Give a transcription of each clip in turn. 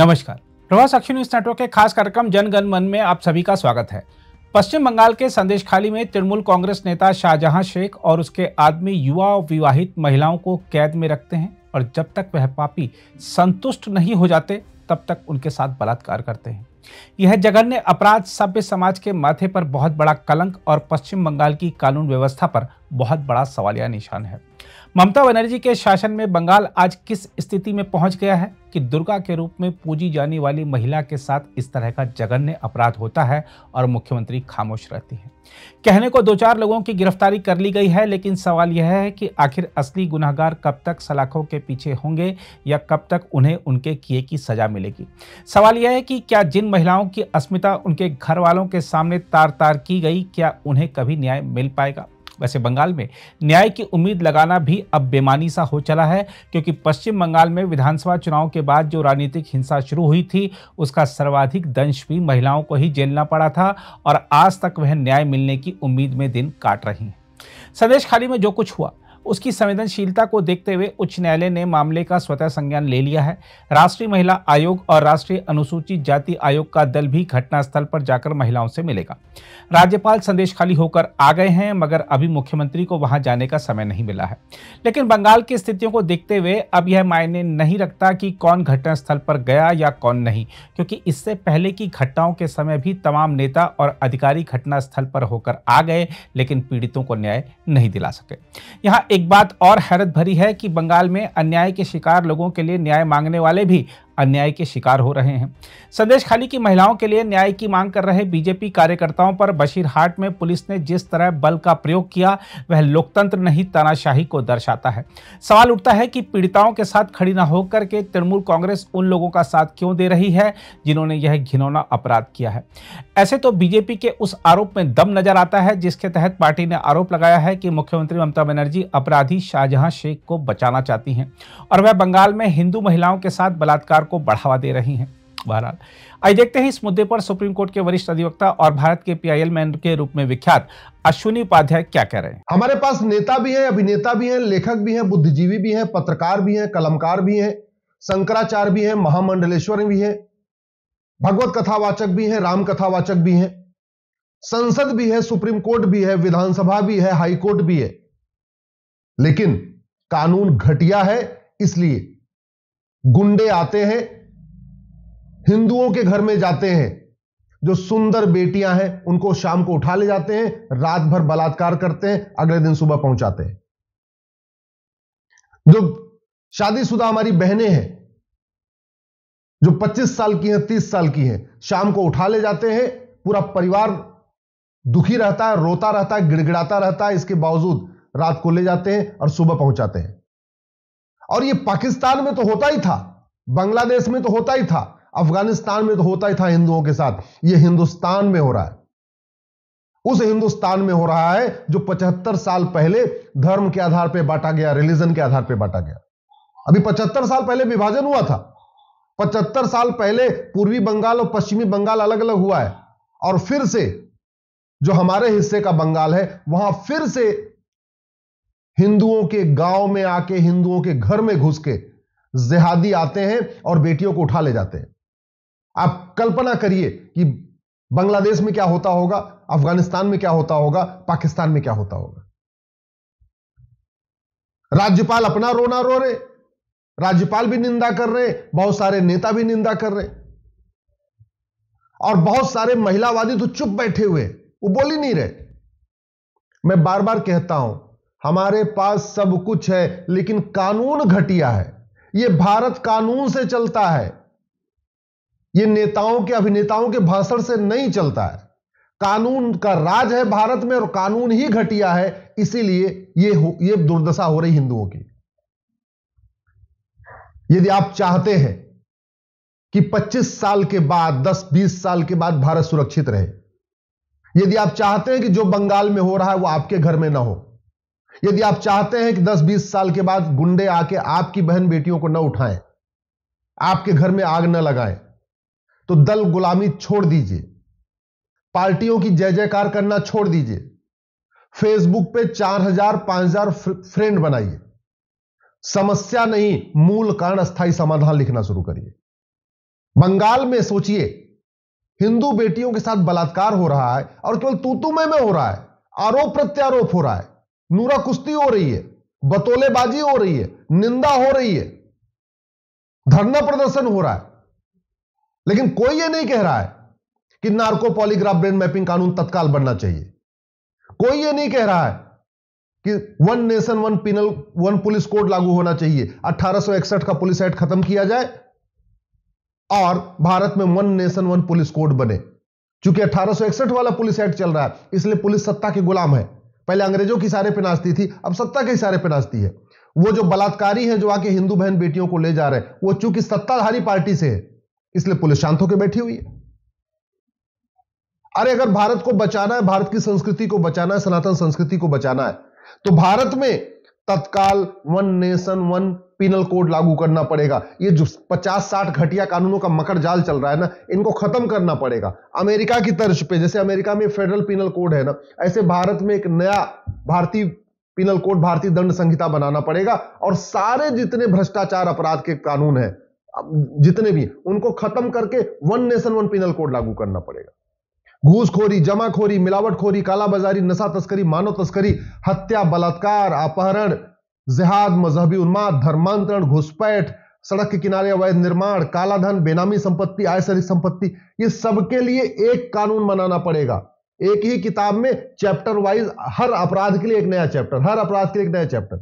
नमस्कार प्रवास अक्षी news network के खास कार्यक्रम जनगण मन में आप सभी का स्वागत है पश्चिम बंगाल के संदेश खाली में तृणमूल कांग्रेस नेता शाहजहां शेख और उसके आदमी युवा विवाहित महिलाओं को कैद में रखते हैं और जब तक वह पापी संतुष्ट नहीं हो जाते तब तक उनके साथ बलात्कार करते हैं यह जघन्य अपराध सभ्य समाज के माथे पर बहुत बड़ा कलंक और पश्चिम बंगाल की कानून व्यवस्था पर बहुत बड़ा सवालिया निशान है ममता बनर्जी के शासन में बंगाल आज किस स्थिति में पहुंच गया है कि दुर्गा के रूप में पूजी जाने वाली महिला के साथ इस तरह का जघन्य अपराध होता है और मुख्यमंत्री खामोश रहती हैं कहने को दो चार लोगों की गिरफ्तारी कर ली गई है लेकिन सवाल यह है कि आखिर असली गुनाहगार कब तक सलाखों के पीछे होंगे या कब तक उन्हें उनके किए की सजा मिलेगी सवाल यह है कि क्या जिन महिलाओं की अस्मिता उनके घर वालों के सामने तार तार की गई क्या उन्हें कभी न्याय मिल पाएगा वैसे बंगाल में न्याय की उम्मीद लगाना भी अब बेमानी सा हो चला है क्योंकि पश्चिम बंगाल में विधानसभा चुनाव के बाद जो राजनीतिक हिंसा शुरू हुई थी उसका सर्वाधिक दंश भी महिलाओं को ही झेलना पड़ा था और आज तक वह न्याय मिलने की उम्मीद में दिन काट रही हैं संदेश खाली में जो कुछ हुआ उसकी संवेदनशीलता को देखते हुए उच्च न्यायालय ने मामले का स्वतः संज्ञान ले लिया है राष्ट्रीय महिला आयोग और राष्ट्रीय अनुसूचित जाति आयोग का दल भी घटनास्थल पर जाकर महिलाओं से मिलेगा राज्यपाल संदेश खाली होकर आ गए हैं मगर अभी मुख्यमंत्री को वहां जाने का समय नहीं मिला है लेकिन बंगाल की स्थितियों को देखते हुए अब यह मायने नहीं रखता कि कौन घटनास्थल पर गया या कौन नहीं क्योंकि इससे पहले की घटनाओं के समय भी तमाम नेता और अधिकारी घटनास्थल पर होकर आ गए लेकिन पीड़ितों को न्याय नहीं दिला सके यहाँ एक एक बात और हैरत भरी है कि बंगाल में अन्याय के शिकार लोगों के लिए न्याय मांगने वाले भी अन्याय के शिकार हो रहे हैं संदेश खाली की महिलाओं के लिए न्याय की मांग कर रहे बीजेपी कार्यकर्ताओं पर बशीरहाट में पुलिस ने जिस तरह बल का प्रयोग किया वह लोकतंत्र नहीं तानाशाही को दर्शाता है सवाल उठता है कि पीड़िताओं के साथ खड़ी न होकर के तृणमूल कांग्रेस उन लोगों का साथ क्यों दे रही है जिन्होंने यह घिनौना अपराध किया है ऐसे तो बीजेपी के उस आरोप में दम नजर आता है जिसके तहत पार्टी ने आरोप लगाया है कि मुख्यमंत्री ममता बनर्जी अपराधी शाहजहां शेख को बचाना चाहती हैं और वह बंगाल में हिंदू महिलाओं के साथ बलात्कार को बढ़ावा दे रही हैं बहरहाल आइए देखते हैं इस मुद्दे पर सुप्रीम कोर्ट के वरिष्ठ अधिवक्ता और भारत के पी मैन के रूप में विख्यात अश्विनी उपाध्याय क्या कह रहे हैं हमारे पास नेता भी है अभिनेता भी है लेखक भी है बुद्धिजीवी भी है पत्रकार भी है कलमकार भी है शंकराचार्य भी है महामंडलेश्वर भी है भगवत कथावाचक भी है राम कथावाचक भी है संसद भी है सुप्रीम कोर्ट भी है विधानसभा भी है हाई कोर्ट भी है लेकिन कानून घटिया है इसलिए गुंडे आते हैं हिंदुओं के घर में जाते हैं जो सुंदर बेटियां हैं उनको शाम को उठा ले जाते हैं रात भर बलात्कार करते हैं अगले दिन सुबह पहुंचाते हैं जो शादीशुदा हमारी बहनें हैं जो 25 साल की हैं 30 साल की हैं शाम को उठा ले जाते हैं पूरा परिवार दुखी रहता है रोता रहता है गिड़गिड़ाता रहता है इसके बावजूद रात को ले जाते हैं और सुबह पहुंचाते हैं और ये पाकिस्तान में तो होता ही था बांग्लादेश में तो होता ही था अफगानिस्तान में तो होता ही था हिंदुओं के साथ ये हिंदुस्तान में हो रहा है उस हिंदुस्तान में हो रहा है जो 75 साल पहले धर्म के आधार पर बांटा गया रिलीजन के आधार पर बांटा गया अभी 75 साल पहले विभाजन हुआ था 75 साल पहले पूर्वी बंगाल और पश्चिमी बंगाल अलग अलग हुआ है और फिर से जो हमारे हिस्से का बंगाल है वहां फिर से हिंदुओं के गांव में आके हिंदुओं के घर में घुस के जिहादी आते हैं और बेटियों को उठा ले जाते हैं आप कल्पना करिए कि बांग्लादेश में क्या होता होगा अफगानिस्तान में क्या होता होगा पाकिस्तान में क्या होता होगा राज्यपाल अपना रोना रो रहे राज्यपाल भी निंदा कर रहे बहुत सारे नेता भी निंदा कर रहे और बहुत सारे महिलावादी तो चुप बैठे हुए वो बोल ही नहीं रहे मैं बार बार कहता हूं हमारे पास सब कुछ है लेकिन कानून घटिया है ये भारत कानून से चलता है ये नेताओं के अभिनेताओं के भाषण से नहीं चलता है कानून का राज है भारत में और कानून ही घटिया है इसीलिए ये ये दुर्दशा हो रही हिंदुओं की यदि आप चाहते हैं कि 25 साल के बाद 10-20 साल के बाद भारत सुरक्षित रहे यदि आप चाहते हैं कि जो बंगाल में हो रहा है वो आपके घर में ना हो यदि आप चाहते हैं कि 10-20 साल के बाद गुंडे आके आपकी बहन बेटियों को न उठाएं आपके घर में आग न लगाएं तो दल गुलामी छोड़ दीजिए पार्टियों की जय जयकार करना छोड़ दीजिए फेसबुक पे 4000 5000 फ्रेंड बनाइए समस्या नहीं मूल कारण स्थायी समाधान लिखना शुरू करिए बंगाल में सोचिए हिंदू बेटियों के साथ बलात्कार हो रहा है और केवल तूतू में, में हो रहा है आरोप प्रत्यारोप हो रहा है नूरा कुश्ती हो रही है बतोलेबाजी हो रही है निंदा हो रही है धरना प्रदर्शन हो रहा है लेकिन कोई यह नहीं कह रहा है कि नार्को पॉलीग्राफ ब्रेन मैपिंग कानून तत्काल बनना चाहिए कोई यह नहीं कह रहा है कि one nation one penal one police code लागू होना चाहिए 1861 का पुलिस एक्ट खत्म किया जाए और भारत में one nation one police code बने क्योंकि 1861 वाला पुलिस एक्ट चल रहा है इसलिए पुलिस सत्ता के गुलाम है पहले अंग्रेजों की सारे पे नाचती थी अब सत्ता के इशारे पे नाचती है वो जो बलात्कारी है जो आके हिंदू बहन बेटियों को ले जा रहे हैं वो चूंकि सत्ताधारी पार्टी से है इसलिए पुलिस शांत होकर बैठी हुई है अरे अगर भारत को बचाना है भारत की संस्कृति को बचाना है सनातन संस्कृति को बचाना है तो भारत में तत्काल one nation one penal code लागू करना पड़ेगा ये जो 50-60 घटिया कानूनों का मकर जाल चल रहा है ना इनको खत्म करना पड़ेगा अमेरिका की तर्ज पे जैसे अमेरिका में फेडरल पिनल कोड है ना ऐसे भारत में एक नया भारतीय पिनल कोड भारतीय दंड संहिता बनाना पड़ेगा और सारे जितने भ्रष्टाचार अपराध के कानून है जितने भी उनको खत्म करके one nation one penal code लागू करना पड़ेगा घूसखोरी जमाखोरी मिलावटखोरी कालाबाजारी नशा तस्करी मानव तस्करी हत्या बलात्कार अपहरण जिहाद मजहबी उन्माद धर्मांतरण घुसपैठ सड़क के किनारे अवैध निर्माण कालाधन बेनामी संपत्ति आय सरित संपत्ति ये सबके लिए एक कानून बनाना पड़ेगा एक ही किताब में चैप्टर वाइज हर अपराध के लिए एक नया चैप्टर हर अपराध के लिए एक नया चैप्टर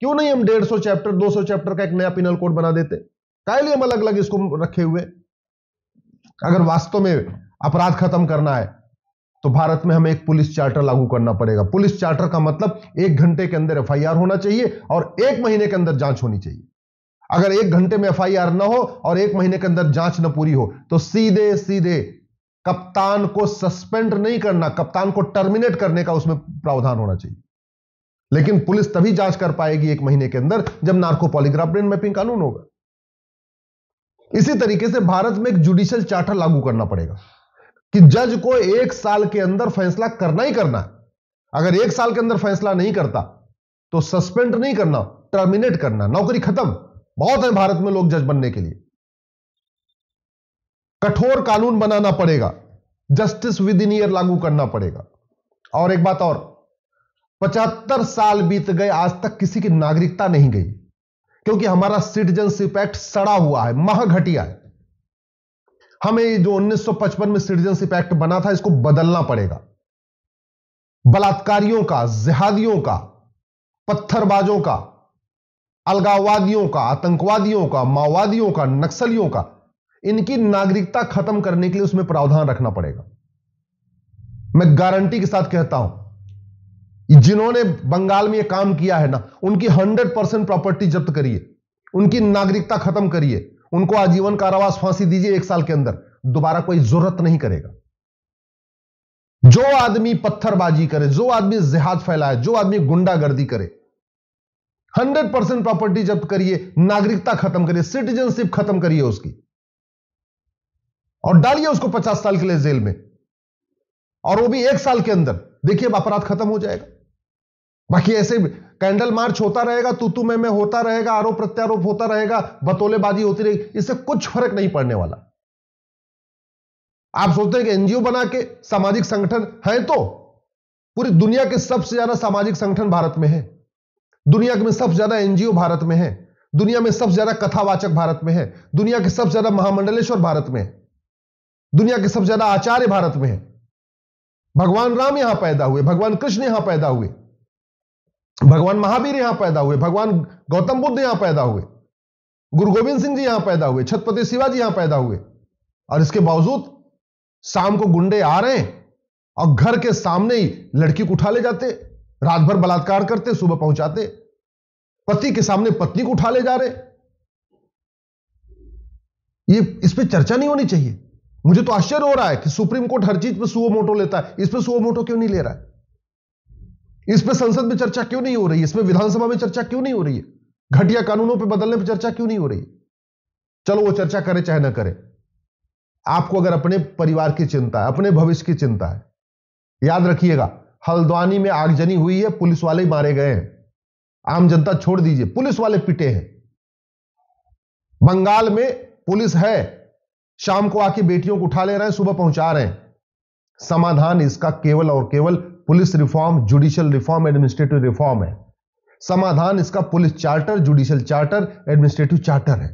क्यों नहीं हम सौ चैप्टर सौ चैप्टर का एक नया पिनल कोड बना देते काहे लिए हम अलग अलग इसको रखे हुए अगर वास्तव में अपराध खत्म करना है तो भारत में हमें एक पुलिस चार्टर लागू करना पड़ेगा पुलिस चार्टर का मतलब एक घंटे के अंदर एफआईआर होना चाहिए और एक महीने के अंदर जांच होनी चाहिए अगर एक घंटे में एफ ना हो और एक महीने के अंदर जांच न पूरी हो तो सीधे सीधे कप्तान को सस्पेंड नहीं करना कप्तान को टर्मिनेट करने का उसमें प्रावधान होना चाहिए लेकिन पुलिस तभी जांच कर पाएगी एक महीने के अंदर जब नार्को पॉलीग्राफ ब्रेन मैपिंग कानून होगा इसी तरीके से भारत में एक जुडिशियल चार्टर लागू करना पड़ेगा कि जज को एक साल के अंदर फैसला करना ही करना है अगर एक साल के अंदर फैसला नहीं करता तो सस्पेंड नहीं करना टर्मिनेट करना नौकरी खत्म बहुत है भारत में लोग जज बनने के लिए कठोर कानून बनाना पड़ेगा जस्टिस विद इन ईयर लागू करना पड़ेगा और एक बात और पचहत्तर साल बीत गए आज तक किसी की नागरिकता नहीं गई क्योंकि हमारा सिटीजनशिप एक्ट सड़ा हुआ है मह घटिया है हमें जो 1955 में सिटीजनशिप एक्ट बना था इसको बदलना पड़ेगा बलात्कारियों का जिहादियों का पत्थरबाजों का अलगाववादियों का आतंकवादियों का माओवादियों का नक्सलियों का इनकी नागरिकता खत्म करने के लिए उसमें प्रावधान रखना पड़ेगा मैं गारंटी के साथ कहता हूं जिन्होंने बंगाल में यह काम किया है ना उनकी 100 परसेंट प्रॉपर्टी जब्त करिए उनकी नागरिकता खत्म करिए उनको आजीवन कारावास फांसी दीजिए एक साल के अंदर दोबारा कोई जरूरत नहीं करेगा जो आदमी पत्थरबाजी करे जो आदमी जिहाद फैलाए जो आदमी गुंडागर्दी करे हंड्रेड परसेंट प्रॉपर्टी जब्त करिए नागरिकता खत्म करिए सिटीजनशिप खत्म करिए उसकी और डालिए उसको पचास साल के लिए जेल में और वो भी एक साल के अंदर देखिए अपराध खत्म हो जाएगा बाकी ऐसे कैंडल मार्च होता रहेगा तू तू में होता रहेगा आरोप प्रत्यारोप होता रहेगा बतौलेबाजी होती रहेगी इससे कुछ फर्क नहीं पड़ने वाला आप सोचते हैं कि एनजीओ बना के सामाजिक संगठन है तो पूरी दुनिया के सबसे ज्यादा सामाजिक संगठन भारत में है दुनिया में सबसे ज्यादा एनजीओ भारत में है दुनिया में सबसे ज्यादा कथावाचक भारत में है दुनिया के सबसे ज्यादा महामंडलेश्वर भारत में है दुनिया के सबसे ज्यादा आचार्य भारत में है भगवान राम यहां पैदा हुए भगवान कृष्ण यहां पैदा हुए भगवान महावीर यहां पैदा हुए भगवान गौतम बुद्ध यहां पैदा हुए गुरु गोविंद सिंह जी यहां पैदा हुए छत्रपति शिवाजी यहां पैदा हुए और इसके बावजूद शाम को गुंडे आ रहे हैं और घर के सामने ही लड़की को उठा ले जाते रात भर बलात्कार करते सुबह पहुंचाते पति के सामने पत्नी को उठा ले जा रहे ये इस पर चर्चा नहीं होनी चाहिए मुझे तो आश्चर्य हो रहा है कि सुप्रीम कोर्ट हर चीज पर सुओ मोटो लेता है इस पर सुओ मोटो क्यों नहीं ले रहा है इस पर संसद में चर्चा क्यों नहीं हो रही है इसमें विधानसभा में चर्चा क्यों नहीं हो रही है घटिया कानूनों पर बदलने पर चर्चा क्यों नहीं हो रही चलो वो चर्चा करे चाहे ना करे आपको अगर अपने परिवार की चिंता है अपने भविष्य की चिंता है याद रखिएगा हल्द्वानी में आगजनी हुई है पुलिस वाले मारे गए हैं आम जनता छोड़ दीजिए पुलिस वाले पिटे हैं बंगाल में पुलिस है शाम को आके बेटियों को उठा ले रहे हैं सुबह पहुंचा रहे हैं समाधान इसका केवल और केवल police reform judicial reform administrative reform है समाधान इसका police charter judicial charter administrative charter है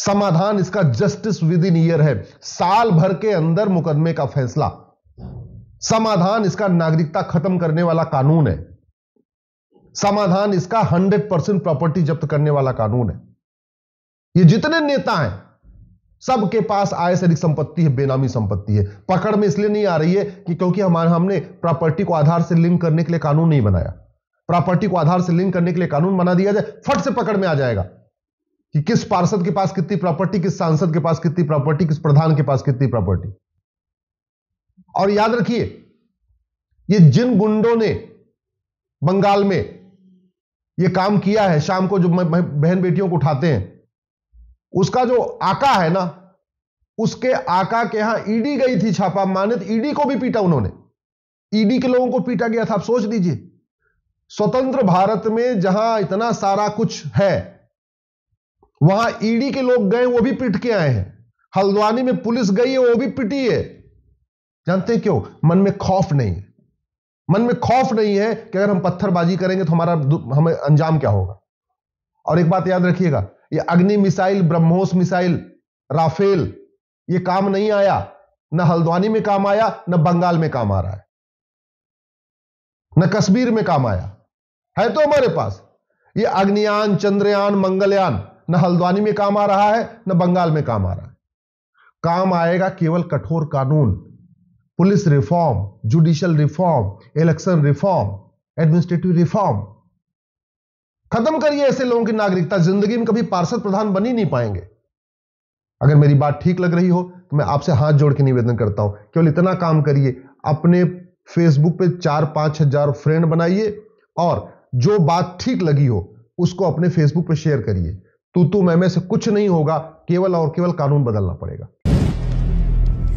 समाधान इसका जस्टिस विद इन ईयर है साल भर के अंदर मुकदमे का फैसला समाधान इसका नागरिकता खत्म करने वाला कानून है समाधान इसका 100 परसेंट प्रॉपर्टी जब्त करने वाला कानून है ये जितने नेता हैं सबके पास आय से अधिक संपत्ति है बेनामी संपत्ति है पकड़ में इसलिए नहीं आ रही है कि क्योंकि हमारे हमने प्रॉपर्टी को आधार से लिंक करने के लिए कानून नहीं बनाया प्रॉपर्टी को आधार से लिंक करने के लिए कानून बना दिया जाए फट से पकड़ में आ जाएगा कि किस पार्षद के पास कितनी प्रॉपर्टी किस सांसद के पास कितनी प्रॉपर्टी किस प्रधान के पास कितनी प्रॉपर्टी और याद रखिए ये जिन गुंडों ने बंगाल में ये काम किया है शाम को जो बहन बेटियों को उठाते हैं उसका जो आका है ना उसके आका के यहां ईडी गई थी छापा माने तो ईडी को भी पीटा उन्होंने ईडी के लोगों को पीटा गया था आप सोच लीजिए स्वतंत्र भारत में जहां इतना सारा कुछ है वहां ईडी के लोग गए वो भी पीट के आए हैं हल्द्वानी में पुलिस गई है वो भी पिटी है जानते हैं क्यों मन में खौफ नहीं है मन में खौफ नहीं है कि अगर हम पत्थरबाजी करेंगे तो हमारा हमें अंजाम क्या होगा और एक बात याद रखिएगा ये अग्नि मिसाइल ब्रह्मोस मिसाइल राफेल ये काम नहीं आया न हल्द्वानी में काम आया न बंगाल में काम आ रहा है न कश्मीर में काम आया है तो हमारे पास ये अग्नियान चंद्रयान मंगलयान न हल्द्वानी में काम आ रहा है न बंगाल में काम आ रहा है काम आएगा केवल कठोर कानून police reform judicial reform election reform administrative reform खत्म करिए ऐसे लोगों की नागरिकता जिंदगी में कभी पार्षद प्रधान बन ही नहीं पाएंगे अगर मेरी बात ठीक लग रही हो तो मैं आपसे हाथ जोड़ के निवेदन करता हूं केवल इतना काम करिए अपने फेसबुक पे चार पांच हजार फ्रेंड बनाइए और जो बात ठीक लगी हो उसको अपने फेसबुक पे शेयर करिए तू तू मैं में से कुछ नहीं होगा केवल और केवल कानून बदलना पड़ेगा